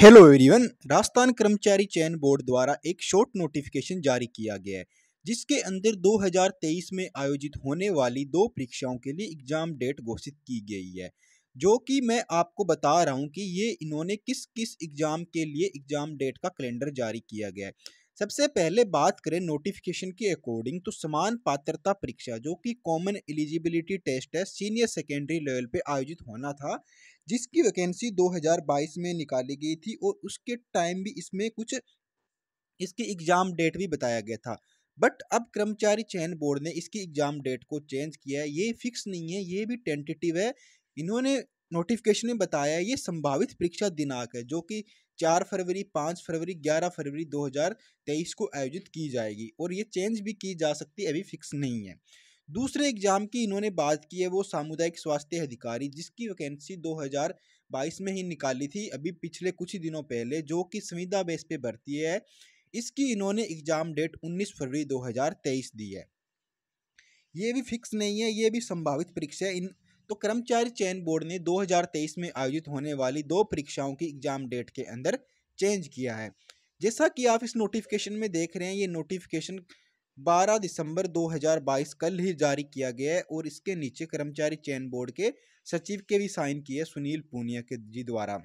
hello everyone Rajasthan कर्मचारी चयन board द्वारा एक शॉर्ट नोटिफिकेशन जारी किया गया है जिसके अंदर 2023 में आयोजित होने वाली दो परीक्षाओं के लिए एग्जाम डेट घोषित की गई है जो कि मैं आपको बता रहा हूं कि ये इन्होंने किस किस एग्ज़ाम के लिए एग्ज़ाम डेट का कैलेंडर जारी किया गया है सबसे पहले बात करें नोटिफिकेशन के अकॉर्डिंग तो समान पात्रता परीक्षा जो कि कॉमन एलिजिबिलिटी टेस्ट है सीनियर सेकेंडरी लेवल पे आयोजित होना था जिसकी वैकेंसी 2022 में निकाली गई थी और उसके टाइम भी इसमें कुछ इसके एग्ज़ाम डेट भी बताया गया था बट अब कर्मचारी चयन बोर्ड ने इसकी एग्ज़ाम डेट को चेंज किया है ये फिक्स नहीं है ये भी टेंटेटिव है इन्होंने नोटिफिकेशन में बताया ये संभावित परीक्षा दिनांक है जो कि चार फरवरी पाँच फरवरी ग्यारह फरवरी 2023 को आयोजित की जाएगी और ये चेंज भी की जा सकती है अभी फिक्स नहीं है दूसरे एग्जाम की इन्होंने बात की है वो सामुदायिक स्वास्थ्य अधिकारी जिसकी वैकेंसी 2022 में ही निकाली थी अभी पिछले कुछ ही दिनों पहले जो कि संविदा बेस पे भर्ती है इसकी इन्होंने एग्ज़ाम डेट 19 फरवरी 2023 दी है ये भी फिक्स नहीं है ये भी संभावित परीक्षा इन तो कर्मचारी चयन बोर्ड ने 2023 में आयोजित होने वाली दो परीक्षाओं की एग्जाम डेट के अंदर चेंज किया है जैसा कि आप इस नोटिफिकेशन में देख रहे हैं ये नोटिफिकेशन 12 दिसंबर 2022 कल ही जारी किया गया है और इसके नीचे कर्मचारी चयन बोर्ड के सचिव के भी साइन किए सुनील पूनिया के जी द्वारा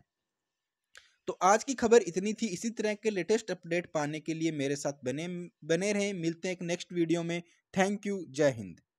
तो आज की खबर इतनी थी इसी तरह के लेटेस्ट अपडेट पाने के लिए मेरे साथ बने बने रहें मिलते हैं एक नेक्स्ट वीडियो में थैंक यू जय हिंद